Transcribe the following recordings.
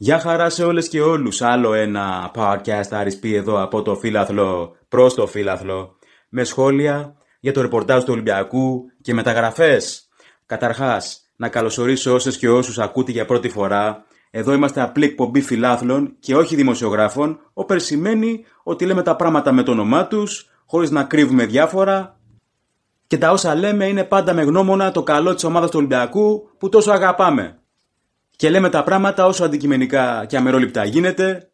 Γεια χαρά σε όλες και όλους Άλλο ένα podcast αρισπή εδώ από το Φιλάθλο προς το φύλαθλο με σχόλια για το ρεπορτάζ του Ολυμπιακού και μεταγραφές. Καταρχάς, να καλωσορίσω όσες και όσους ακούτε για πρώτη φορά. Εδώ είμαστε απλή εκπομπή φιλάθλων και όχι δημοσιογράφων, όπερ σημαίνει ότι λέμε τα πράγματα με το όνομά τους χωρίς να κρύβουμε διάφορα. Και τα όσα λέμε είναι πάντα με γνώμονα το καλό της ομάδας του Ολυμπιακού που τόσο αγαπάμε και λέμε τα πράγματα όσο αντικειμενικά και αμερόληπτα γίνεται,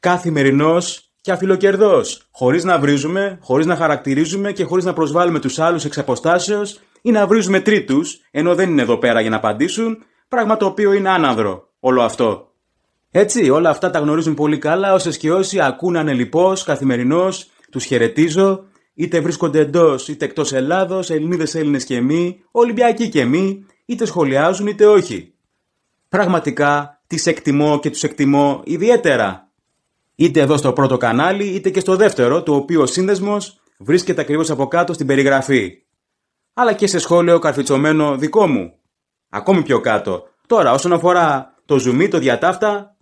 καθημερινός και αφιλοκερδός, χωρίς να βρίζουμε, χωρίς να χαρακτηρίζουμε και χωρίς να προσβάλλουμε τους άλλους εξ αποστάσεως ή να βρίζουμε τρίτους, ενώ δεν είναι εδώ πέρα για να απαντήσουν, πράγμα το οποίο είναι άναδρο όλο αυτό. Έτσι, όλα αυτά τα γνωρίζουν πολύ καλά, όσες και όσοι ακούν ανελιπώς, καθημερινός, τους χαιρετίζω, είτε βρίσκονται εντός είτε εκτός Ελλάδος, Ελληνίδες, Έλληνες και εμείς, Ολυμπιακοί και εμείς, είτε σχολιάζουν είτε όχι. Πραγματικά τις εκτιμώ και τους εκτιμώ ιδιαίτερα. Είτε εδώ στο πρώτο κανάλι, είτε και στο δεύτερο, το οποίο ο σύνδεσμος βρίσκεται ακριβώς από κάτω στην περιγραφή. Αλλά και σε σχόλιο καρφιτσωμένο δικό μου. Ακόμη πιο κάτω. Τώρα, όσον αφορά το ζουμί, το διατάφτα,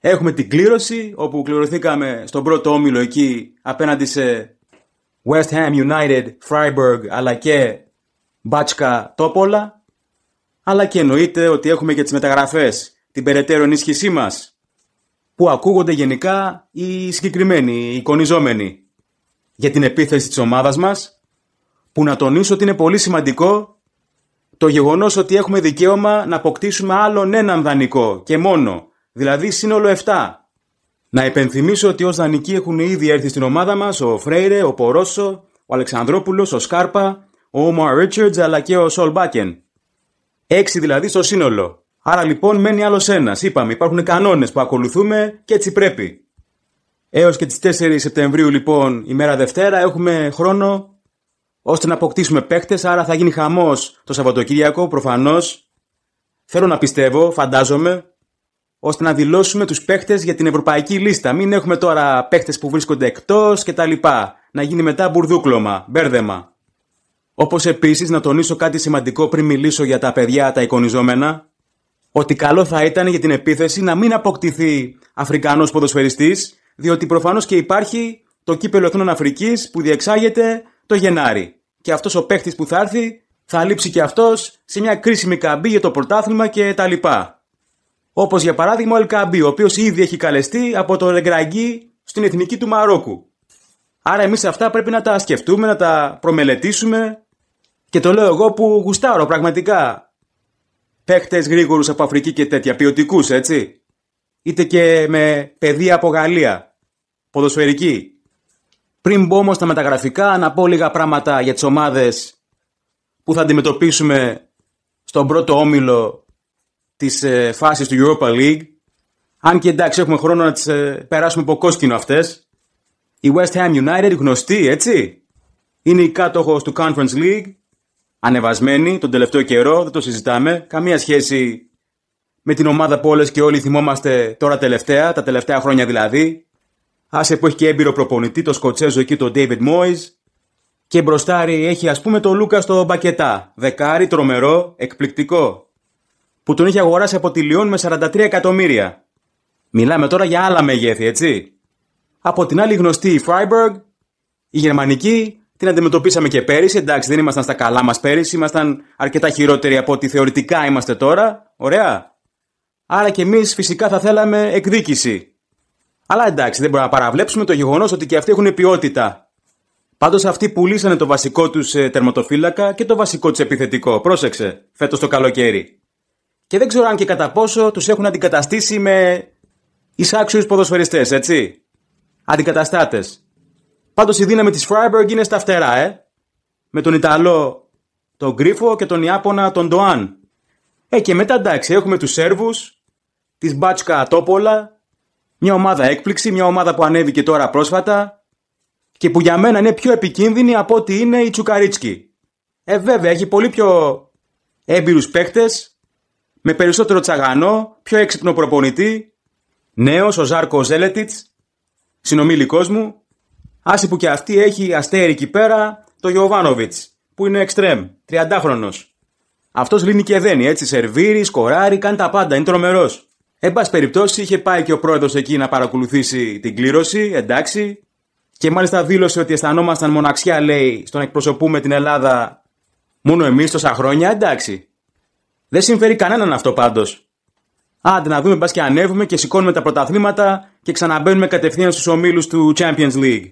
έχουμε την κλήρωση, όπου κληρωθήκαμε στον πρώτο όμιλο εκεί, απέναντι σε West Ham United, Freiburg, αλλά και Μπάτσκα Τόπολα αλλά και εννοείται ότι έχουμε και τις μεταγραφές, την περαιτέρω ενίσχυσή μας, που ακούγονται γενικά οι συγκεκριμένοι, οι εικονιζόμενοι. Για την επίθεση της ομάδας μας, που να τονίσω ότι είναι πολύ σημαντικό το γεγονός ότι έχουμε δικαίωμα να αποκτήσουμε άλλον έναν δανεικό και μόνο, δηλαδή σύνολο 7. Να υπενθυμίσω ότι ως δανεικοί έχουν ήδη έρθει στην ομάδα μας ο Φρέιρε, ο Πορόσο, ο Αλεξανδρόπουλος, ο Σκάρπα, ο Όμαρ Ρίτσερτς αλλά και ο Σολ Έξι δηλαδή στο σύνολο. Άρα λοιπόν μένει άλλος ένας. Είπαμε, υπάρχουν κανόνες που ακολουθούμε και έτσι πρέπει. Έως και τις 4 Σεπτεμβρίου λοιπόν, ημέρα Δευτέρα, έχουμε χρόνο ώστε να αποκτήσουμε παίκτες. Άρα θα γίνει χαμός το Σαββατοκύριακο προφανώς. Θέλω να πιστεύω, φαντάζομαι, ώστε να δηλώσουμε τους παίκτες για την ευρωπαϊκή λίστα. Μην έχουμε τώρα παίκτες που βρίσκονται εκτός κτλ. Να γίνει μετά μπουρδούκλωμα, μπέρδεμα. Όπως επίσης να τονίσω κάτι σημαντικό πριν μιλήσω για τα παιδιά τα εικονιζόμενα, ότι καλό θα ήταν για την επίθεση να μην αποκτηθεί Αφρικανός ποδοσφαιριστής, διότι προφανώς και υπάρχει το κύπελο Εθνών Αφρικής που διεξάγεται το Γενάρη. Και αυτός ο παίχτη που θα έρθει θα λείψει και αυτός σε μια κρίσιμη καμπή για το πρωτάθλημα κτλ. Όπως για παράδειγμα ο Ελκαμπή, ο οποίος ήδη έχει καλεστεί από το Ρεγκραγκή στην εθνική του Μαρόκου. Άρα εμείς αυτά πρέπει να τα σκεφτούμε, να τα προμελετήσουμε και το λέω εγώ που γουστάρω πραγματικά. Παίχτες γρήγορους από Αφρική και τέτοια, ποιοτικούς, έτσι. Είτε και με παιδεία από Γαλλία. Ποδοσφαιρική. Πριν μπω όμως τα μεταγραφικά, να πω λίγα πράγματα για τις ομάδες που θα αντιμετωπίσουμε στον πρώτο όμιλο της ε, φάσης του Europa League. Αν και εντάξει έχουμε χρόνο να τις ε, περάσουμε από κόσκινο αυτές. Η West Ham United γνωστή έτσι. Είναι η κάτοχος του Conference League ανεβασμένη τον τελευταίο καιρό, δεν το συζητάμε. Καμία σχέση με την ομάδα που όλες και όλοι θυμόμαστε τώρα τελευταία, τα τελευταία χρόνια δηλαδή. Άσε που έχει και έμπειρο προπονητή, το Σκοτσέζο εκεί, τον David Moyes. Και μπροστάρι έχει ας πούμε το Λούκα στο μπακετά. Δεκάρι, τρομερό, εκπληκτικό. Που τον είχε αγοράσει από τη Λιόν με 43 εκατομμύρια. Μιλάμε τώρα για άλλα μεγέθη, έτσι. Από την άλλη γνωστή η Freiburg, η γερμανική, την αντιμετωπίσαμε και πέρυσι. Εντάξει, δεν ήμασταν στα καλά μας πέρυσι. Ήμασταν αρκετά χειρότεροι από ό,τι θεωρητικά είμαστε τώρα. Ωραία. Άρα και εμείς φυσικά θα θέλαμε εκδίκηση. Αλλά εντάξει, δεν μπορούμε να παραβλέψουμε το γεγονός ότι και αυτοί έχουν ποιότητα. Πάντως αυτοί πουλήσανε το βασικό τους ε, τερματοφύλακα και το βασικό τους επιθετικό. Πρόσεξε, φέτος το καλοκαίρι. Και δεν ξέρω αν και κατά πόσο τους έχουν αντικαταστήσει με εισάξιους ποδοσφαιριστές, έτσι. Αντικαταστάτες. Πάντως η δύναμη της Φράιμπεργκ είναι στα φτερά, ε. Με τον Ιταλό τον Γκρίφο και τον Ιάπωνα τον Ντοάν. Ε, και μετά εντάξει, έχουμε τους Σέρβους, της Μπάτσκα Ατόπολα, μια ομάδα έκπληξη, μια ομάδα που ανέβηκε τώρα πρόσφατα και που για μένα είναι πιο επικίνδυνη από ότι είναι η Τσουκαρίτσκι. Ε, βέβαια, έχει πολύ πιο έμπειρους παίκτες, με περισσότερο τσαγανό, πιο έξυπνο προπονητή, νέος ο Ζάρκο Ζέλετιτ, συνομήλικός μου, Άσε που και αυτή έχει αστέρι εκεί πέρα το Γιωβάνοβιτ, που είναι εξτρέμ, 30χρονο. Αυτός λύνει και δένει, έτσι σερβίρει, σκοράρει, κάνει τα πάντα, είναι τρομερός. Εν πάση περιπτώσει, είχε πάει και ο πρόεδρος εκεί να παρακολουθήσει την κλήρωση, εντάξει. Και μάλιστα δήλωσε ότι αισθανόμασταν μοναξιά, λέει, στον να εκπροσωπούμε την Ελλάδα μόνο εμείς τόσα χρόνια, εντάξει. Δεν συμφέρει κανέναν αυτό πάντως. Άντε να δούμε, μπα και ανέβουμε και σηκώνουμε τα πρωταθλήματα και ξαναμπαίνουμε κατευθείαν στους ομίλους του Champions League.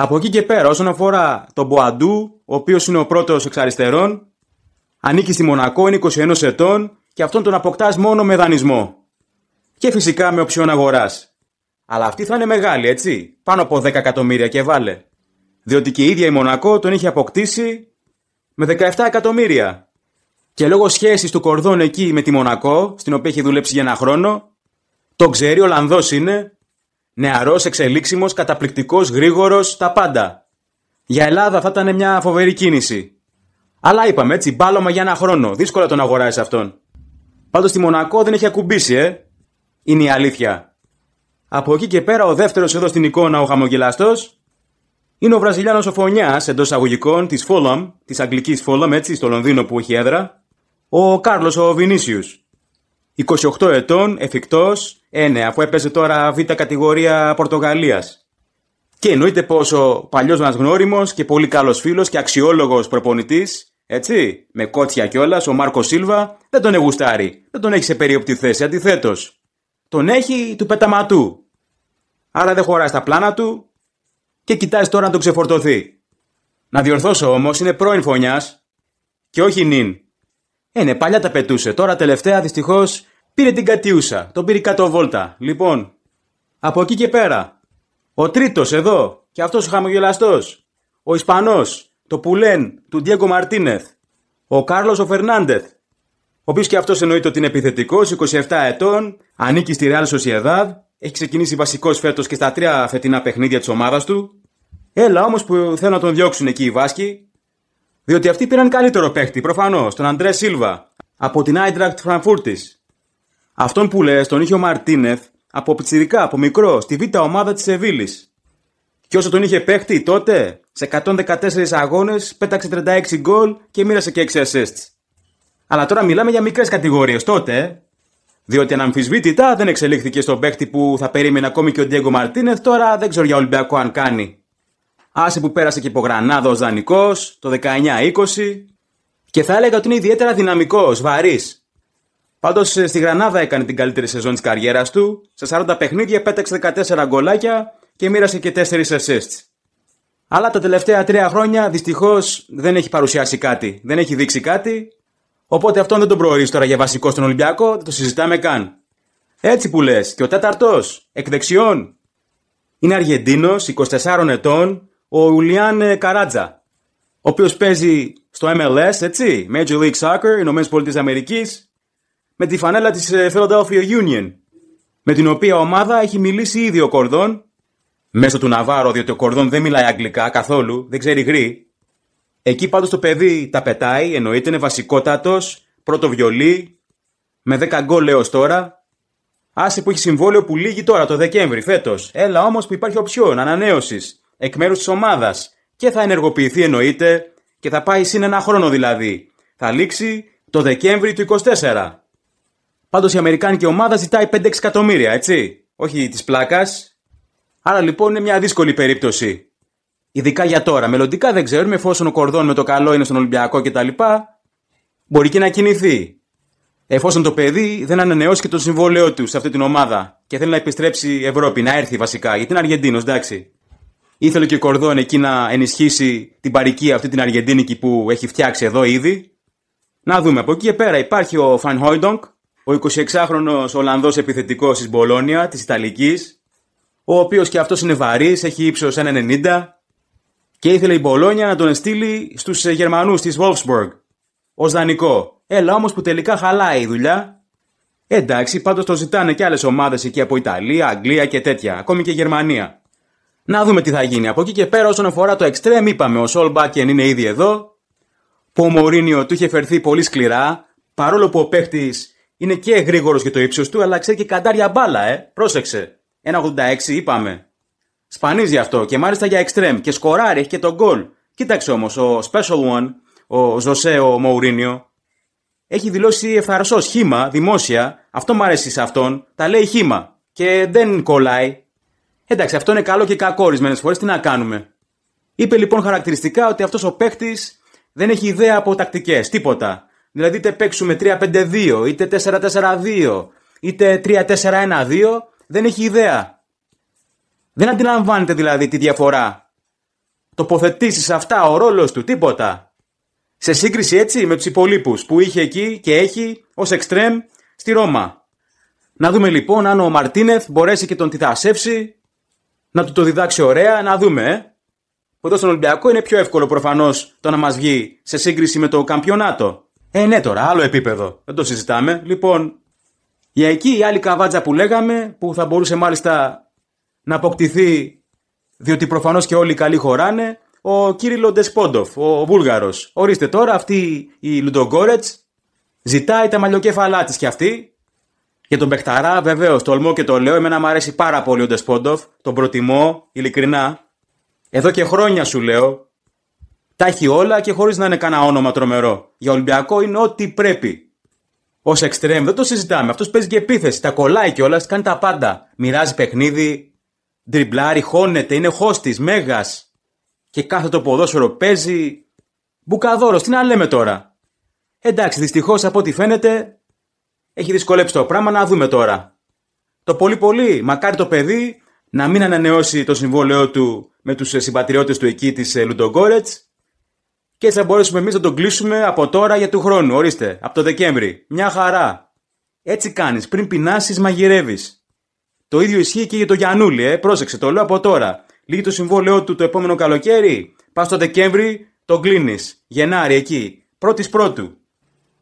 Από εκεί και πέρα, όσον αφορά τον Μποαντού, ο οποίος είναι ο πρώτος εξ αριστερών, ανήκει στη Μονακό, είναι 21 ετών και αυτόν τον αποκτάς μόνο με δανεισμό. Και φυσικά με οψιόν αγοράς. Αλλά αυτή θα είναι μεγάλη, έτσι. Πάνω από 10 εκατομμύρια και βάλε. Διότι και η ίδια η Μονακό τον είχε αποκτήσει με 17 εκατομμύρια. Και λόγω σχέσης του Κορδόν εκεί με τη Μονακό, στην οποία έχει δουλέψει για ένα χρόνο, τον ξέρει, Ολλανδός είναι, Νεαρός, εξελίξιμος, καταπληκτικός, γρήγορος, τα πάντα. Για Ελλάδα θα ήταν μια φοβερή κίνηση. Αλλά είπαμε έτσι, μπάλωμα για ένα χρόνο. Δύσκολα τον αγοράζεις αυτόν. Πάντως στη Μονακό δεν έχει ακουμπήσει, ε. Είναι η αλήθεια. Από εκεί και πέρα ο δεύτερος εδώ στην εικόνα, ο χαμογελαστός, είναι ο Βραζιλιάνος ο Φωνιάς εντός αγωγικών τη Φόλαμ της αγγλικής Φόλαμ έτσι, στο Λονδίνο που έχει έδρα, ο Κάρλος ο Βινίσιους. 28 ετών, εφικτός, ε, ναι, αφού έπαιζε τώρα β' κατηγορία Πορτογαλίας. Και εννοείται πως ο παλιός μας γνώριμος και πολύ καλός φίλος και αξιόλογος προπονητής, έτσι, με κότσια κιόλας, ο Μάρκος Σίλβα, δεν τον εγουστάρει. Δεν τον έχει σε περίοπτη θέση, αντιθέτως. Τον έχει του πεταματού. Άρα δεν χωράει στα πλάνα του και κοιτάζει τώρα να τον ξεφορτωθεί. Να διορθώσω όμως, είναι πρώην φωνιάς και όχι νυν. Ε, ναι, παλιά τα πετούσε. Τώρα τελευταία δυστυχώς Πήρε την κατιούσα, τον πήρε κάτω βόλτα. Λοιπόν, από εκεί και πέρα. Ο τρίτος εδώ, και αυτός ο χαμογελαστός. Ο Ισπανός, το πουλέν του Ντιέγκο Μαρτίνεθ. Ο Κάρλος ο Φερνάντεθ. Ο οποίος και αυτός εννοείται ότι είναι επιθετικός, 27 ετών, ανήκει στη Real Sociedad, έχει ξεκινήσει βασικός φέτος και στα τρία φετινά παιχνίδια της ομάδας του. Έλα όμως που θέλουν να τον διώξουν εκεί οι Βάσκοι. Διότι αυτοί πήραν καλύτερο παίχτη, προφανώς, τον Αντρέ Σίλβα, από την Άιντρακτ Φραγκφούρτη. Αυτόν που λες, τον είχε ο Μαρτίνεθ από πιτσιρικά, από μικρό, στη β' ομάδα της Σεβίλης. Και όσο τον είχε παίχτη τότε, σε 114 αγώνες πέταξε 36 γκολ και μοίρασε και 6 assists. Αλλά τώρα μιλάμε για μικρές κατηγορίες τότε, διότι αναμφισβήτητα δεν εξελίχθηκε στον παίχτη που θα περίμενε ακόμη και ο Ντιέγκο Μαρτίνεθ, τώρα δεν ξέρω για Ολυμπιακό αν κάνει. Άσε που πέρασε και υπογρανάδο ω δανεικό το 19-20 και θα έλεγα ότι είναι ιδιαίτερα δυναμικός, βαρύς, Πάντως ε, στη Γρανάδα έκανε την καλύτερη σεζόν της καριέρας του. Σε 40 παιχνίδια πέταξε 14 γκολάκια και μοίρασε και 4 assists. Αλλά τα τελευταία 3 χρόνια δυστυχώς δεν έχει παρουσιάσει κάτι, δεν έχει δείξει κάτι. Οπότε αυτόν δεν τον προορίζεις τώρα για βασικό στον Ολυμπιακό, δεν το συζητάμε καν. Έτσι που λες, και ο τέταρτος, εκ δεξιών. Είναι Αργεντίνος, 24 ετών, ο Ουλιάν ε, Καράτζα, ο οποίος παίζει στο MLS, έτσι, Major League Soccer, Ηνωμένες Πολιτείες Αμερικής, με τη φανέλα της ε, Philadelphia Union, με την οποία ομάδα έχει μιλήσει ήδη ο Κορδόν, μέσω του Ναβάρο, διότι ο Κορδόν δεν μιλάει αγγλικά καθόλου, δεν ξέρει γρή. Εκεί πάντως το παιδί τα πετάει, εννοείται, είναι βασικότατος, πρώτο βιολί, με 10 γκολ έως τώρα. Άσε που έχει συμβόλαιο που λύγει τώρα το Δεκέμβρη φέτος. Έλα όμως που υπάρχει οψιόν ανανέωσης, εκ μέρους της ομάδας και θα ενεργοποιηθεί εννοείται και θα πάει συν ένα χρόνο δηλαδή. Θα λήξει το Δεκέμβρη του 24. Πάντως η Αμερικάνικη ομάδα ζητάει 5-6 εκατομμύρια, έτσι. Όχι της πλάκας. Άρα λοιπόν είναι μια δύσκολη περίπτωση. Ειδικά για τώρα. Μελλοντικά δεν ξέρουμε, εφόσον ο Κορδόν με το καλό είναι στον Ολυμπιακό κτλ. Μπορεί και να κινηθεί. Εφόσον το παιδί δεν ανανεώσει και το συμβόλαιό του σε αυτή την ομάδα και θέλει να επιστρέψει η Ευρώπη, να έρθει βασικά, γιατί είναι Αργεντίνος, εντάξει. Ήθελε και ο Κορδόν εκεί να ενισχύσει την παρική αυτή την Αργεντίνικη που έχει φτιάξει εδώ ήδη. Να δούμε. Από εκεί και πέρα υπάρχει ο Φαν ο 26 χρονος Ολλανδός επιθετικός της Μπολόνια, της Ιταλικής, ο οποίος και αυτός είναι βαρύς, έχει ύψος 1,90 και ήθελε η Μπολόνια να τον στείλει στους Γερμανούς της Wolfsburg, Ως δανεικό. Έλα όμως που τελικά χαλάει η δουλειά. Εντάξει, πάντως το ζητάνε και άλλες ομάδες εκεί από Ιταλία, Αγγλία και τέτοια, ακόμη και Γερμανία. Να δούμε τι θα γίνει. Από εκεί και πέρα όσον αφορά το εξτρέμ είπαμε, ο Σολμπάκεν είναι ήδη εδώ, που ο Μωρίνιο του είχε φερθεί πολύ σκληρά, παρόλο που ο είναι και γρήγορος και το ύψος του, αλλά ξέρει και καντάρια μπάλα, ε. Πρόσεξε. 1,86 είπαμε. Σπανίζει αυτό και μάλιστα για εξτρέμ. Και σκοράρει, έχει και τον γκολ. Κοίταξε όμως, ο special one, ο Ζωσέ, ο έχει δηλώσει ευθαρσός χήμα, δημόσια. Αυτό μου αρέσει σε αυτόν. Τα λέει χήμα. Και δεν κολλάει. Εντάξει, αυτό είναι καλό και κακό ορισμένες φορές. Τι να κάνουμε. Είπε λοιπόν χαρακτηριστικά ότι αυτός ο παίκτης δεν έχει ιδέα από τακτικές. Τίποτα. Δηλαδή είτε παίξουμε 3-5-2, είτε 4-4-2, είτε 3-4-1-2, δεν έχει ιδέα. Δεν αντιλαμβάνεται δηλαδή τη διαφορά. Τοποθετήσεις αυτά, ο ρόλος του, τίποτα. Σε σύγκριση έτσι με τους υπολείπους που είχε εκεί και έχει ως εξτρέμ στη Ρώμα. Να δούμε λοιπόν αν ο Μαρτίνεθ μπορέσει και τον τιτασεύσει, να του το διδάξει ωραία, να δούμε. Ε. Εδώ στον Ολυμπιακό είναι πιο εύκολο προφανώς το να μας βγει σε σύγκριση με το καμπιονάτο. Ε, ναι τώρα, άλλο επίπεδο. Δεν το συζητάμε. Λοιπόν, για εκεί η άλλη καβάτζα που λέγαμε, που θα μπορούσε μάλιστα να αποκτηθεί, διότι προφανώς και όλοι οι καλοί χωράνε, ο Κύριλο Ντεσπόντοφ, ο Βούλγαρος. Ορίστε τώρα, αυτή η Λουντογκόρετς ζητάει τα μαλλιοκέφαλά της κι αυτή. Για τον Μπεχταρά, βεβαίως, τολμώ και το λέω, εμένα μου αρέσει πάρα πολύ ο Ντεσπόντοφ, τον προτιμώ, ειλικρινά. Εδώ και χρόνια σου λέω, τα έχει όλα και χωρίς να είναι κανένα όνομα τρομερό. Για Ολυμπιακό είναι ό,τι πρέπει. Ως εξτρέμ, δεν το συζητάμε. Αυτός παίζει και επίθεση. Τα κολλάει κιόλας, κάνει τα πάντα. Μοιράζει παιχνίδι, τριμπλάρει, χώνεται, είναι χώστης, μέγας. Και κάθε το ποδόσφαιρο παίζει. Μπουκαδόρος, τι να λέμε τώρα. Εντάξει, δυστυχώς από ό,τι φαίνεται έχει δυσκολέψει το πράγμα να δούμε τώρα. Το πολύ πολύ, μακάρι το παιδί να μην ανανεώσει το συμβόλαιό του με τους ε, συμπατριώτες του εκεί της ε, Λουντογκόρετς και έτσι θα μπορέσουμε εμείς να τον κλείσουμε από τώρα για του χρόνου. Ορίστε, από το Δεκέμβρη. Μια χαρά. Έτσι κάνεις. Πριν πεινάσεις, μαγειρεύεις. Το ίδιο ισχύει και για το Γιανούλη, ε. Πρόσεξε, το λέω από τώρα. Λύγει το συμβόλαιό του το επόμενο καλοκαίρι. Πας στο Δεκέμβρη, τον κλείνεις. Γενάρη εκεί. Πρώτης πρώτου.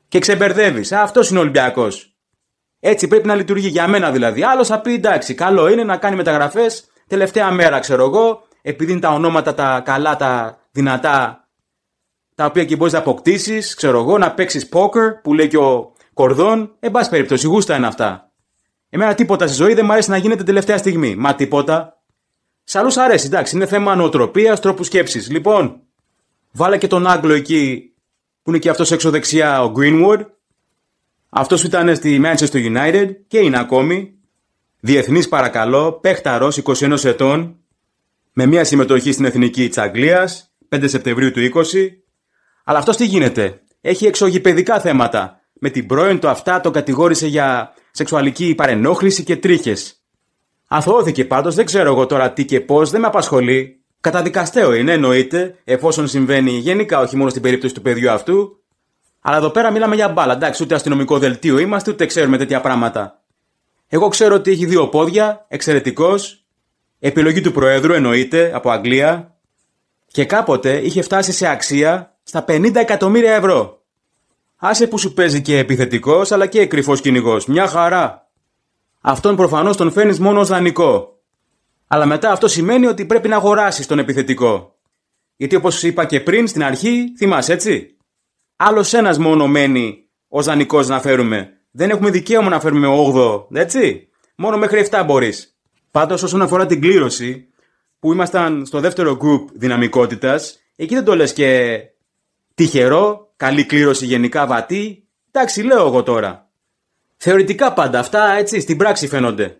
Και ξεμπερδεύει. Αυτός είναι ο Ολυμπιακός. Έτσι πρέπει να λειτουργεί για μένα δηλαδή. Άλλος θα πει εντάξει, καλό είναι να κάνει μεταγραφές τελευταία μέρα, ξέρω εγώ, επειδή είναι τα ονόματα τα καλά, τα δυνατά τα οποία και μπορείς να αποκτήσεις, ξέρω εγώ, να παίξεις poker που λέει και ο Κορδόν. Εν πάση περιπτώσει, γούστα είναι αυτά. Εμένα τίποτα στη ζωή δεν μου αρέσει να γίνεται τελευταία στιγμή. Μα τίποτα. Σ' άλλους αρέσει, εντάξει, είναι θέμα νοοτροπίας, τρόπου σκέψης. Λοιπόν, βάλα και τον Άγγλο εκεί που είναι και αυτός έξω δεξιά, ο Greenwood. Αυτός που ήταν στη Manchester United και είναι ακόμη. Διεθνής παρακαλώ, παίχταρος 21 ετών, με μια συμμετοχή στην Εθνική της Αγγλίας, 5 Σεπτεμβρίου του 20, αλλά αυτός τι γίνεται. Έχει εξωγηπαιδικά θέματα. Με την πρώην του αυτά τον κατηγόρησε για σεξουαλική παρενόχληση και τρίχες. Αθωώθηκε πάντως, δεν ξέρω εγώ τώρα τι και πώς, δεν με απασχολεί. Καταδικαστέο είναι, εννοείται, εφόσον συμβαίνει γενικά, όχι μόνο στην περίπτωση του παιδιού αυτού. Αλλά εδώ πέρα μιλάμε για μπάλα, εντάξει, ούτε αστυνομικό δελτίο είμαστε, ούτε ξέρουμε τέτοια πράγματα. Εγώ ξέρω ότι έχει δύο πόδια, εξαιρετικός. Επιλογή του Προέδρου, εννοείται, από Αγγλία. Και κάποτε είχε φτάσει σε αξία στα 50 εκατομμύρια ευρώ. Άσε που σου παίζει και επιθετικός αλλά και κρυφό κυνηγός. Μια χαρά. Αυτόν προφανώς τον φέρνεις μόνο ως δανεικό. Αλλά μετά αυτό σημαίνει ότι πρέπει να αγοράσεις τον επιθετικό. Γιατί όπως είπα και πριν στην αρχή, θυμάσαι έτσι. Άλλος ένας μόνο μένει ω δανεικός να φέρουμε. Δεν έχουμε δικαίωμα να φέρουμε 8, έτσι. Μόνο μέχρι 7 μπορείς. Πάντως, όσον αφορά την κλήρωση, που ήμασταν στο δεύτερο group δυναμικότητας, εκεί δεν το λες και Τυχερό, καλή κλήρωση γενικά βατή. Εντάξει, λέω εγώ τώρα. Θεωρητικά πάντα αυτά έτσι στην πράξη φαίνονται.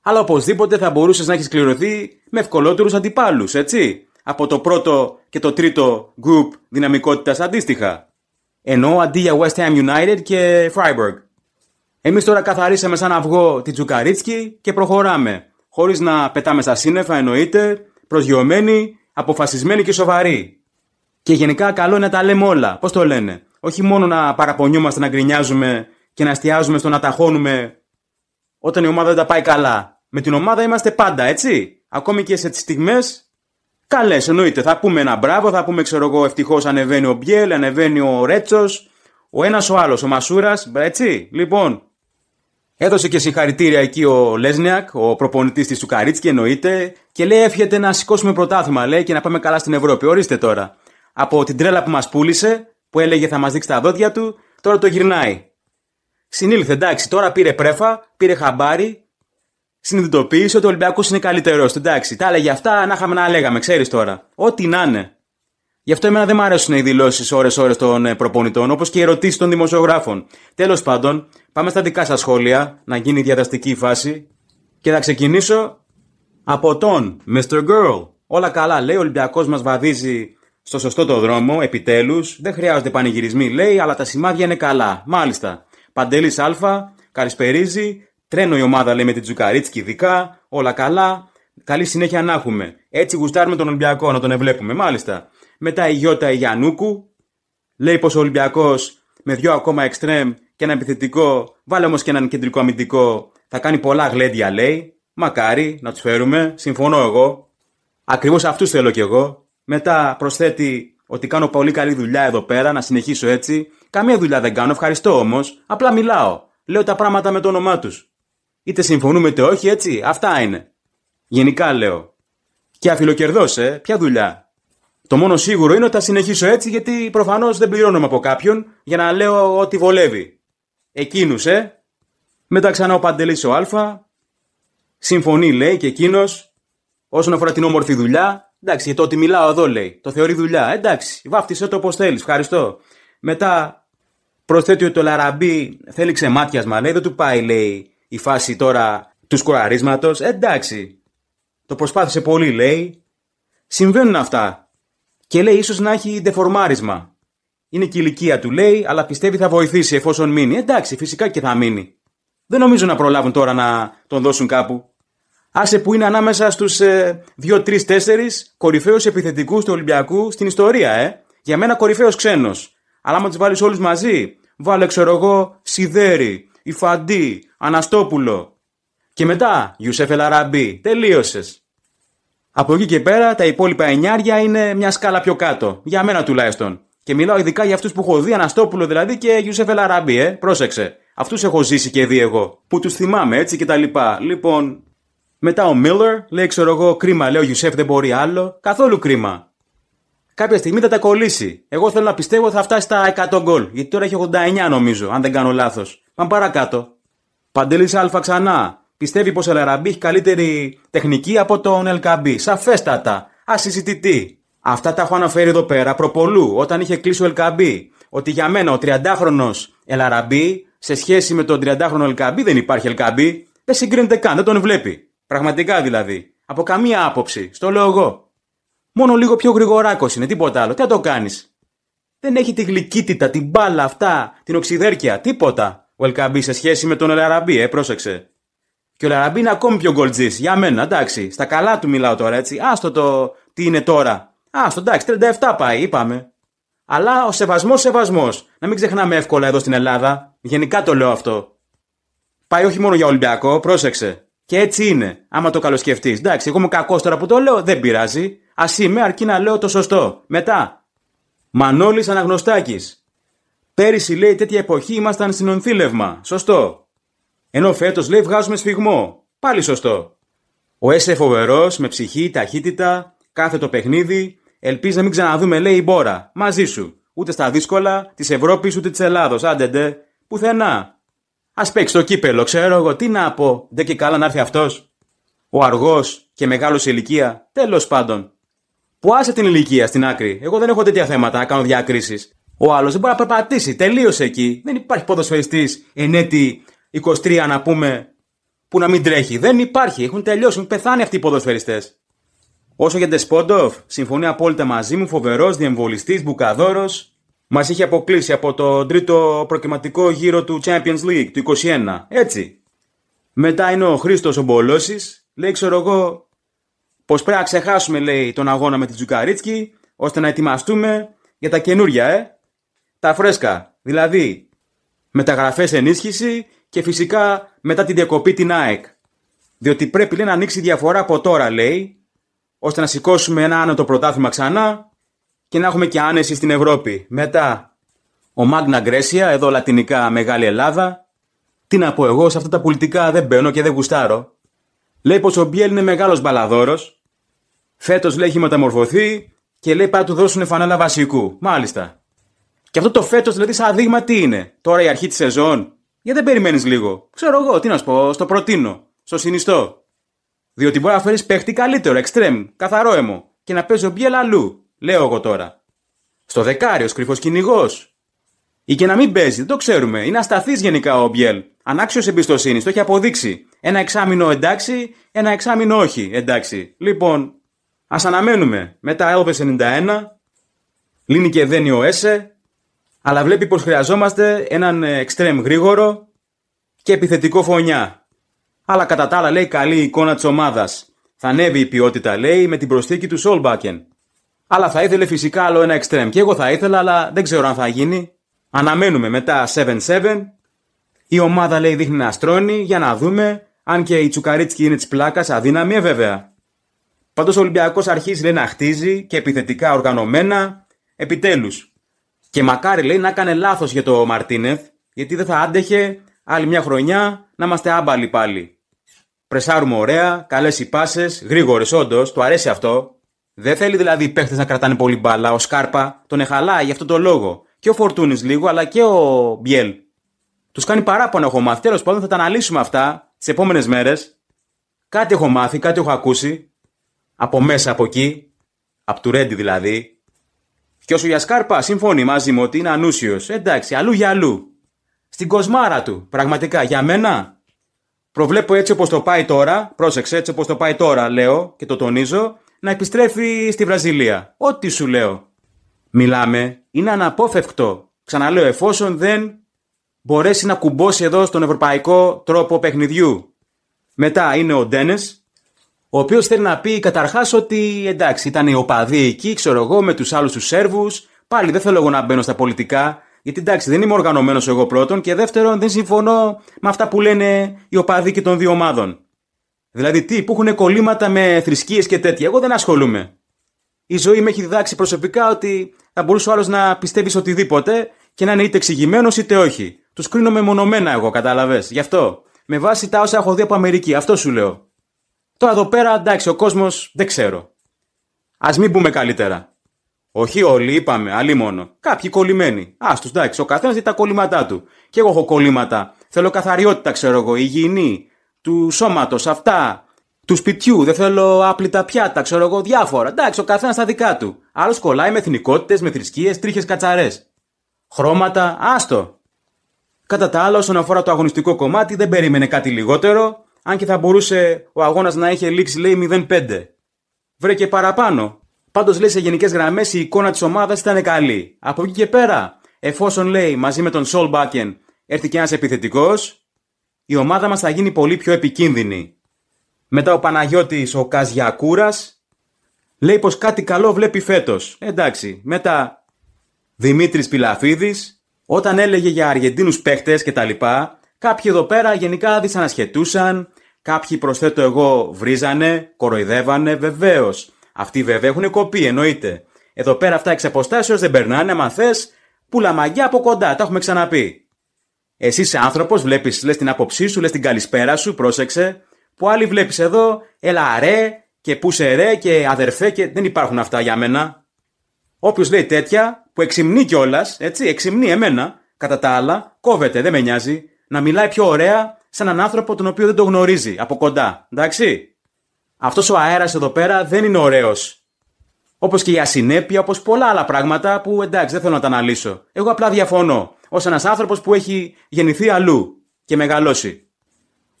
Αλλά οπωσδήποτε θα μπορούσες να έχεις κληρωθεί με ευκολότερους αντιπάλους, έτσι. Από το πρώτο και το τρίτο group δυναμικότητας αντίστοιχα. Ενώ αντί για West Ham United και Freiburg. Εμείς τώρα καθαρίσαμε σαν αυγό την Τζουκαρίτσκι και προχωράμε. Χωρίς να πετάμε στα σύννεφα, εννοείται, προσγειωμένοι, αποφασισμένοι και σοβαροί. Και γενικά καλό είναι να τα λέμε όλα. Πώς το λένε. Όχι μόνο να παραπονιούμαστε να γκρινιάζουμε και να εστιάζουμε στο να ταχώνουμε όταν η ομάδα δεν τα πάει καλά. Με την ομάδα είμαστε πάντα, έτσι. Ακόμη και σε τις στιγμές καλές, εννοείται. Θα πούμε ένα μπράβο, θα πούμε, ξέρω εγώ, ευτυχώς ανεβαίνει ο Μπιέλ, ανεβαίνει ο Ρέτσος. Ο ένας ο άλλος, ο Μασούρας, έτσι. Λοιπόν, Έδωσε και συγχαρητήρια εκεί ο Λέσνιακ, ο προπονητής της Σουκαρίτσκι, εννοείται, και λέει: Εύχεται να σηκώσουμε πρωτάθλημα, λέει, και να πάμε καλά στην Ευρώπη. Ορίστε τώρα από την τρέλα που μας πούλησε, που έλεγε θα μας δείξει τα δόντια του, τώρα το γυρνάει. Συνήλθε, εντάξει, τώρα πήρε πρέφα, πήρε χαμπάρι, συνειδητοποίησε ότι ο Ολυμπιακός είναι καλύτερος. Εντάξει, τα έλεγε αυτά, να είχαμε να λέγαμε, ξέρεις τώρα. Ό,τι να είναι. Γι' αυτό εμένα δεν μου αρέσουν οι δηλώσεις ώρε-ώρε των ε, προπονητών, όπως και οι ερωτήσεις των δημοσιογράφων. Τέλος πάντων, πάμε στα δικά σας σχόλια, να γίνει διαδραστική φάση. Και θα ξεκινήσω από τον Mr. Girl. Όλα καλά, λέει ο Ολυμπιακός μας βαδίζει στο σωστό το δρόμο, επιτέλους. Δεν χρειάζονται πανηγυρισμοί, λέει, αλλά τα σημάδια είναι καλά. Μάλιστα. Παντελής Α, καλησπερίζει. Τρένο η ομάδα, λέει, με την Τζουκαρίτσκι ειδικά. Όλα καλά. Καλή συνέχεια να έχουμε. Έτσι γουστάρουμε τον Ολυμπιακό, να τον ευλέπουμε Μάλιστα. Μετά η Γιώτα η Λέει πως ο Ολυμπιακός με δυο ακόμα εξτρέμ και ένα επιθετικό, βάλε όμως και έναν κεντρικό αμυντικό. Θα κάνει πολλά γλέντια, λέει. Μακάρι να τους φέρουμε. Συμφωνώ εγώ. Ακριβώς αυτούς θέλω κι εγώ. Μετά προσθέτει ότι κάνω πολύ καλή δουλειά εδώ πέρα, να συνεχίσω έτσι. Καμία δουλειά δεν κάνω, ευχαριστώ όμως. Απλά μιλάω. Λέω τα πράγματα με το όνομά τους. Είτε συμφωνούμε είτε όχι, έτσι. Αυτά είναι. Γενικά λέω. Και αφιλοκερδό, ε, ποια δουλειά. Το μόνο σίγουρο είναι ότι θα συνεχίσω έτσι, γιατί προφανώς δεν πληρώνομαι από κάποιον για να λέω ότι βολεύει. Εκείνους, ε. Μετά ξανά ο Παντελής ο Α. Συμφωνεί, λέει και εκείνος, όσον αφορά την όμορφη δουλειά, Εντάξει, για το ότι μιλάω εδώ λέει. Το θεωρεί δουλειά. Εντάξει, βάφτισε το όπως θέλεις. Ευχαριστώ. Μετά προσθέτει ότι το Λαραμπί θέλει ξεμάτιασμα. Λέει, δεν του πάει, λέει, η φάση τώρα του σκοραρίσματος. Ε, εντάξει. Το προσπάθησε πολύ, λέει. Συμβαίνουν αυτά. Και λέει, ίσως να έχει ντεφορμάρισμα. Είναι και η ηλικία του, λέει, αλλά πιστεύει θα βοηθήσει εφόσον μείνει. Ε, εντάξει, φυσικά και θα μείνει. Δεν νομίζω να προλάβουν τώρα να τον δώσουν κάπου. Άσε που είναι ανάμεσα στους 2-3-4 ε, 4 κορυφαιους επιθετικούς του Ολυμπιακού στην ιστορία, ε. Για μένα κορυφαίος ξένος. Αλλά άμα τους βάλεις όλους μαζί, βάλε ξέρω εγώ Σιδέρη, Ιφαντή, Αναστόπουλο. Και μετά, Ιουσέφ Ελαραμπή, τελείωσες. Από εκεί και πέρα, τα υπόλοιπα εννιάρια είναι μια σκάλα πιο κάτω. Για μένα τουλάχιστον. Και μιλάω ειδικά για αυτούς που έχω δει, Αναστόπουλο δηλαδή και Ιουσέφ Ελαραμπή, ε. Πρόσεξε. Αυτούς έχω ζήσει και δει εγώ. Που τους θυμάμαι έτσι και τα λοιπά. Λοιπόν, μετά ο Μίλλερ λέει, ξέρω εγώ, κρίμα, λέει ο Γιουσέφ δεν μπορεί άλλο. Καθόλου κρίμα. Κάποια στιγμή θα τα κολλήσει. Εγώ θέλω να πιστεύω θα φτάσει στα 100 γκολ. Γιατί τώρα έχει 89 νομίζω, αν δεν κάνω λάθος. Πάμε παρακάτω. Παντελής Α ξανά. Πιστεύει πως ο Λαραμπή έχει καλύτερη τεχνική από τον Ελκαμπή. Σαφέστατα. Ασυζητητή. Αυτά τα έχω αναφέρει εδώ πέρα προπολού όταν είχε κλείσει ο Ελκαμπή. Ότι για μένα ο 30χρονο Ελαραμπή σε σχέση με τον 30χρονο Ελκαμπή δεν υπάρχει Ελκαμπή. Δεν συγκρίνεται καν, δεν τον βλέπει. Πραγματικά δηλαδή. Από καμία άποψη. Στο λέω εγώ. Μόνο λίγο πιο γρηγοράκος είναι, τίποτα άλλο. Τι θα το κάνεις. Δεν έχει τη γλυκύτητα, την μπάλα αυτά, την οξυδέρκεια, τίποτα. Ο Ελκαμπή σε σχέση με τον Ελαραμπή, ε, πρόσεξε. Και ο Ελαραμπή είναι ακόμη πιο γκολτζής. Για μένα, εντάξει. Στα καλά του μιλάω τώρα, έτσι. Άστο το τι είναι τώρα. Άστο, εντάξει, 37 πάει, είπαμε. Αλλά ο σεβασμός, σεβασμός. Να μην ξεχνάμε εύκολα εδώ στην Ελλάδα. Γενικά το λέω αυτό. Πάει όχι μόνο για Ολυμπιακό, πρόσεξε. Και έτσι είναι, άμα το καλοσκεφτείς. Εντάξει, εγώ είμαι κακός τώρα που το λέω, δεν πειράζει. Ας είμαι, αρκεί να λέω το σωστό. Μετά. Μανώλης Αναγνωστάκης. Πέρυσι λέει τέτοια εποχή ήμασταν συνονθήλευμα. Σωστό. Ενώ φέτος λέει βγάζουμε σφιγμό. Πάλι σωστό. Ο Έσε φοβερός, με ψυχή, ταχύτητα, κάθε το παιχνίδι. Ελπίζει να μην ξαναδούμε, λέει η Μπόρα. Μαζί σου. Ούτε στα δύσκολα της Ευρώπης ούτε της Ελλάδος. Άντεντε. Πουθενά. Ας παίξει το κύπελο, ξέρω εγώ, τι να πω. Δεν και καλά να έρθει αυτός. Ο αργός και μεγάλος ηλικία. Τέλος πάντων. Που άσε την ηλικία στην άκρη. Εγώ δεν έχω τέτοια θέματα να κάνω διακρίσεις. Ο άλλος δεν μπορεί να περπατήσει. Τελείωσε εκεί. Δεν υπάρχει ποδοσφαιριστής εν έτη 23 να πούμε που να μην τρέχει. Δεν υπάρχει. Έχουν τελειώσει. Έχουν πεθάνει αυτοί οι ποδοσφαιριστές. Όσο για Ντεσπόντοφ, συμφωνεί απόλυτα μαζί μου. Φοβερός διεμβολιστής, μπουκαδόρος Μας είχε αποκλείσει από το τρίτο προκριματικό γύρο του Champions League του 21. Έτσι. Μετά είναι ο Χρήστος ο Μπολώσης, Λέει, ξέρω εγώ, πως πρέπει να ξεχάσουμε λέει, τον αγώνα με την Τζουκαρίτσκι, ώστε να ετοιμαστούμε για τα καινούρια, ε. Τα φρέσκα. Δηλαδή, γραφές ενίσχυση και φυσικά μετά την διακοπή την ΑΕΚ. Διότι πρέπει λέει, να ανοίξει διαφορά από τώρα, λέει, ώστε να σηκώσουμε ένα άνετο πρωτάθλημα ξανά και να έχουμε και άνεση στην Ευρώπη. Μετά, ο Μάγνα Γκρέσια, εδώ λατινικά Μεγάλη Ελλάδα. Τι να πω εγώ, σε αυτά τα πολιτικά δεν μπαίνω και δεν γουστάρω. Λέει πως ο Μπιέλ είναι μεγάλος μπαλαδόρος. Φέτος λέει έχει μεταμορφωθεί και λέει πάει του δώσουν φανάλα βασικού. Μάλιστα. Και αυτό το φέτος δηλαδή σαν δείγμα τι είναι. Τώρα η αρχή της σεζόν. Γιατί δεν περιμένεις λίγο. Ξέρω εγώ, τι να σου πω, στο προτείνω. Στο συνιστώ. Διότι μπορεί να φέρεις παίχτη καλύτερο, εξτρέμ, καθαρό αίμο. Και να παίζει ο Μπιέλ αλλού. Λέω εγώ τώρα. Στο δεκάριος, κρυφός κυνηγός. Ή και να μην παίζει, δεν το ξέρουμε. Είναι ασταθής γενικά ο Μπιέλ. Ανάξιος εμπιστοσύνης, το έχει αποδείξει. Ένα εξάμεινο εντάξει, ένα εξάμεινο όχι εντάξει. Λοιπόν, ας αναμένουμε. Μετά Elvis 91. Λύνει και δένει ο Έσε. Αλλά βλέπει πως χρειαζόμαστε έναν ε, εξτρέμ γρήγορο και επιθετικό φωνιά. Αλλά κατά τα άλλα λέει καλή εικόνα της ομάδας. Θα ανέβει η ποιότητα λέει με την προσθήκη του Σόλμπακεν. Αλλά θα ήθελε φυσικά άλλο ένα extreme. Και εγώ θα ήθελα, αλλά δεν ξέρω αν θα γίνει. Αναμένουμε μετά 7-7. Η ομάδα λέει δείχνει να στρώνει για να δούμε αν και η Τσουκαρίτσκι είναι της πλάκας, αδύναμη, ε, βέβαια. Πάντως ο Ολυμπιακός αρχίζει λέει, να χτίζει και επιθετικά οργανωμένα. Επιτέλους. Και μακάρι λέει να κάνει λάθος για το Μαρτίνεθ, γιατί δεν θα άντεχε άλλη μια χρονιά να είμαστε άμπαλοι πάλι. Πρεσάρουμε ωραία, καλές οι πάσες, γρήγορες όντως, του αρέσει αυτό. Δεν θέλει δηλαδή οι παίχτε να κρατάνε πολύ μπάλα. Ο Σκάρπα τον εχαλάει γι' αυτόν τον λόγο. Και ο Φορτούνης λίγο, αλλά και ο Μπιέλ. Τους κάνει παράπονο, έχω μάθει. Τέλος πάντων, θα τα αναλύσουμε αυτά τις επόμενες μέρες. Κάτι έχω μάθει, κάτι έχω ακούσει. Από μέσα από εκεί. Από του Ρέντι δηλαδή. Και όσο για Σκάρπα συμφωνεί μαζί μου ότι είναι ανούσιος. Εντάξει, αλλού για αλλού. Στην κοσμάρα του, πραγματικά για μένα. Προβλέπω έτσι όπως το πάει τώρα, πρόσεξε έτσι όπως το πάει τώρα, λέω και το τονίζω, να επιστρέφει στη Βραζιλία. Ό,τι σου λέω. Μιλάμε, είναι αναπόφευκτο. Ξαναλέω, εφόσον δεν μπορέσει να κουμπώσει εδώ στον ευρωπαϊκό τρόπο παιχνιδιού. Μετά είναι ο Ντένες, ο οποίος θέλει να πει καταρχάς ότι εντάξει, ήταν οι οπαδοί εκεί, ξέρω εγώ, με τους άλλους τους Σέρβους. Πάλι δεν θέλω εγώ να μπαίνω στα πολιτικά, γιατί εντάξει, δεν είμαι οργανωμένος εγώ πρώτον και δεύτερον, δεν συμφωνώ με αυτά που λένε οι οπαδοί και των δύο ομάδων. Δηλαδή τι, που έχουν κολλήματα με θρησκείες και τέτοια. Εγώ δεν ασχολούμαι. Η ζωή με έχει διδάξει προσωπικά ότι θα μπορούσε ο άλλος να πιστεύει οτιδήποτε και να είναι είτε εξηγημένος είτε όχι. Τους κρίνω μεμονωμένα εγώ, κατάλαβες. Γι' αυτό. Με βάση τα όσα έχω δει από Αμερική. Αυτό σου λέω. Τώρα εδώ πέρα, εντάξει, ο κόσμος δεν ξέρω. Ας μην πούμε καλύτερα. Όχι όλοι, είπαμε, άλλοι μόνο. Κάποιοι κολλημένοι. Ας τους, εντάξει, ο καθένας δει τα κολλήματά του. Και εγώ έχω κολλήματα. Θέλω καθαριότητα, ξέρω εγώ, υγιεινή, του σώματος, αυτά, του σπιτιού, δεν θέλω άπλυτα πιάτα, ξέρω εγώ διάφορα. Εντάξει, ο καθένας τα δικά του. Άλλος κολλάει με εθνικότητες, με θρησκείες, τρίχες κατσαρές. Χρώματα, άστο. Κατά τα άλλα, όσον αφορά το αγωνιστικό κομμάτι, δεν περίμενε κάτι λιγότερο, αν και θα μπορούσε ο αγώνας να είχε λήξει, λέει 0-5. Βρέκε παραπάνω. Πάντως, λέει σε γενικές γραμμές η εικόνα της ομάδας ήταν καλή. Από εκεί και πέρα, εφόσον λέει μαζί με τον Σολμπάκεν έρθει και ένας επιθετικός, η ομάδα μας θα γίνει πολύ πιο επικίνδυνη. Μετά ο Παναγιώτης ο Καζιακούρας λέει πως κάτι καλό βλέπει φέτος. Ε, εντάξει, μετά Δημήτρης Πιλαφίδης όταν έλεγε για Αργεντίνους παίχτες και τα λοιπά, κάποιοι εδώ πέρα γενικά δυσανασχετούσαν, κάποιοι προσθέτω εγώ βρίζανε, κοροϊδεύανε βεβαίως. Αυτοί βέβαια έχουν κοπεί εννοείται. Εδώ πέρα αυτά εξ αποστάσεως δεν περνάνε, άμα θες, πουλαμαγιά από κοντά, τα έχουμε ξαναπεί. Εσύ είσαι άνθρωπος, βλέπεις, λες την άποψή σου, λες την καλησπέρα σου, πρόσεξε. Που άλλοι βλέπεις εδώ, έλα ρε και πούσε ρε και αδερφέ και δεν υπάρχουν αυτά για μένα. Όποιος λέει τέτοια, που εξυμνεί κιόλας, έτσι, εξυμνεί εμένα, κατά τα άλλα, κόβεται, δεν με νοιάζει, να μιλάει πιο ωραία σε έναν άνθρωπο τον οποίο δεν το γνωρίζει από κοντά. Εντάξει. Αυτός ο αέρας εδώ πέρα δεν είναι ωραίος. Όπως και η ασυνέπεια, όπως πολλά άλλα πράγματα που εντάξει δεν θέλω να τα αναλύσω. Εγώ απλά διαφωνώ ως ένας άνθρωπος που έχει γεννηθεί αλλού και μεγαλώσει.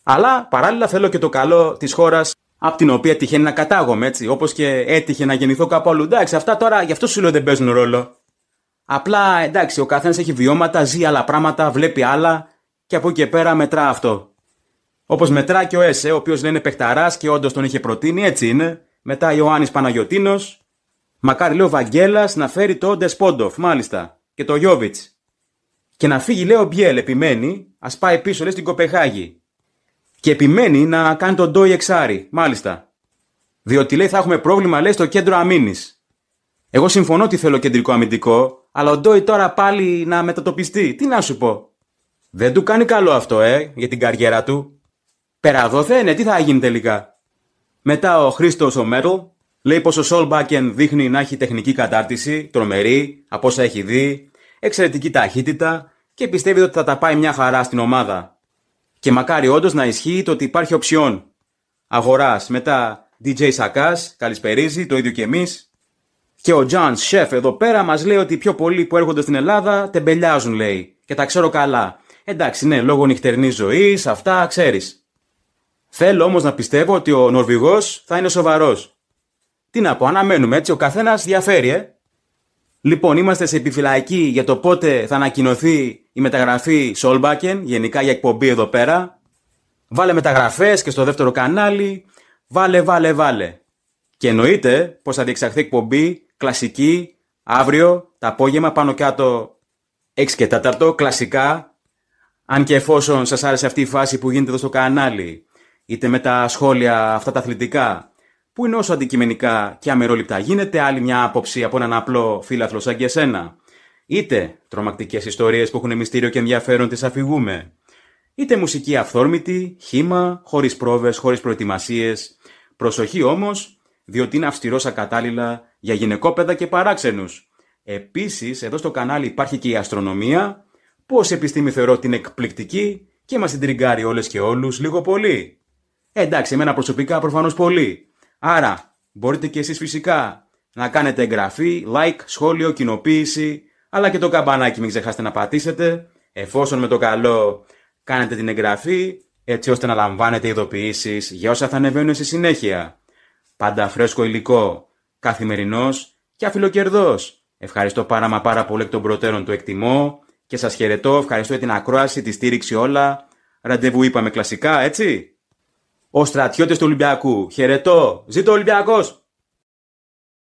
Αλλά παράλληλα θέλω και το καλό της χώρας από την οποία τυχαίνει να κατάγομαι, έτσι. Όπως και έτυχε να γεννηθώ κάπου αλλού. Εντάξει, αυτά τώρα γι' αυτό σου λέω δεν παίζουν ρόλο. Απλά εντάξει, ο καθένας έχει βιώματα, ζει άλλα πράγματα, βλέπει άλλα και από εκεί πέρα μετρά αυτό. Όπως μετρά και ο Έσε, ο οποίος λένε παιχταράς και όντως τον είχε προτείνει, έτσι είναι. Μετά Ιωάννης Παναγιοτίνος. Μακάρι λέω Βαγγέλας να φέρει τον Ντεσπόντοφ, μάλιστα. Και το Γιώβιτ και να φύγει, λέει ο Μπιέλ, επιμένει, ας πάει πίσω, λέει στην Κοπεχάγη. Και επιμένει να κάνει τον Ντόι εξάρι, μάλιστα. Διότι λέει θα έχουμε πρόβλημα, λέει, στο κέντρο αμήνης. Εγώ συμφωνώ ότι θέλω κεντρικό αμυντικό, αλλά ο Ντόι τώρα πάλι να μετατοπιστεί. Τι να σου πω. Δεν του κάνει καλό αυτό, ε, για την καριέρα του. Περαδόθε, ναι, τι θα γίνει τελικά. Μετά ο Χρήστος ο Μέρλ, λέει πως ο Σόλμπακεν δείχνει να έχει τεχνική κατάρτιση, τρομερή, από όσα έχει δει, εξαιρετική ταχύτητα και πιστεύει ότι θα τα πάει μια χαρά στην ομάδα. Και μακάρι όντως να ισχύει το ότι υπάρχει οψιόν. Αγοράς μετά DJ Σακάς, καλησπερίζει, το ίδιο και εμείς. Και ο Τζαν Σεφ εδώ πέρα μας λέει ότι οι πιο πολλοί που έρχονται στην Ελλάδα τεμπελιάζουν, λέει. Και τα ξέρω καλά. Εντάξει, ναι, λόγω νυχτερινής ζωής, αυτά ξέρεις. Θέλω όμως να πιστεύω ότι ο Νορβηγός θα είναι σοβαρός. Τι να πω, αναμένουμε έτσι, ο καθένας διαφέρει, ε. Λοιπόν, είμαστε σε επιφυλακή για το πότε θα ανακοινωθεί η μεταγραφή Σόλμπακεν, γενικά για εκπομπή εδώ πέρα. Βάλε μεταγραφές και στο δεύτερο κανάλι. Βάλε, βάλε, βάλε. Και εννοείται πως θα διεξαχθεί εκπομπή κλασική αύριο το απόγευμα πάνω κάτω 6 και 4 κλασικά. Αν και εφόσον σας άρεσε αυτή η φάση που γίνεται εδώ στο κανάλι, είτε με τα σχόλια αυτά τα αθλητικά, που είναι όσο αντικειμενικά και αμερόληπτα γίνεται, άλλη μια άποψη από έναν απλό φίλαθλο σαν και εσένα. Είτε τρομακτικές ιστορίες που έχουν μυστήριο και ενδιαφέρον τις αφηγούμε. Είτε μουσική αυθόρμητη, χήμα, χωρίς πρόβες, χωρίς προετοιμασίες. Προσοχή όμως, διότι είναι αυστηρός ακατάλληλα για γυναικόπαιδα και παράξενους. Επίσης, εδώ στο κανάλι υπάρχει και η αστρονομία, που ως επιστήμη θεωρώ την εκπληκτική και μας τριγκάρει όλες και όλους λίγο πολύ. Ε, εντάξει, εμένα προσωπικά προφανώς πολύ, Άρα, μπορείτε και εσείς φυσικά να κάνετε εγγραφή, like, σχόλιο, κοινοποίηση, αλλά και το καμπανάκι μην ξεχάσετε να πατήσετε, εφόσον με το καλό κάνετε την εγγραφή, έτσι ώστε να λαμβάνετε ειδοποιήσεις για όσα θα ανεβαίνουν στη συνέχεια. Πάντα φρέσκο υλικό, καθημερινός και αφιλοκερδός. Ευχαριστώ πάρα μα πάρα πολύ εκ των προτέρων, του εκτιμώ και σας χαιρετώ, ευχαριστώ για την ακρόαση, τη στήριξη όλα. Ραντεβού είπαμε κλασικά, έτσι. Ο στρατιώτης του Ολυμπιακού. Χαιρετώ. Ζήτω Ολυμπιακό.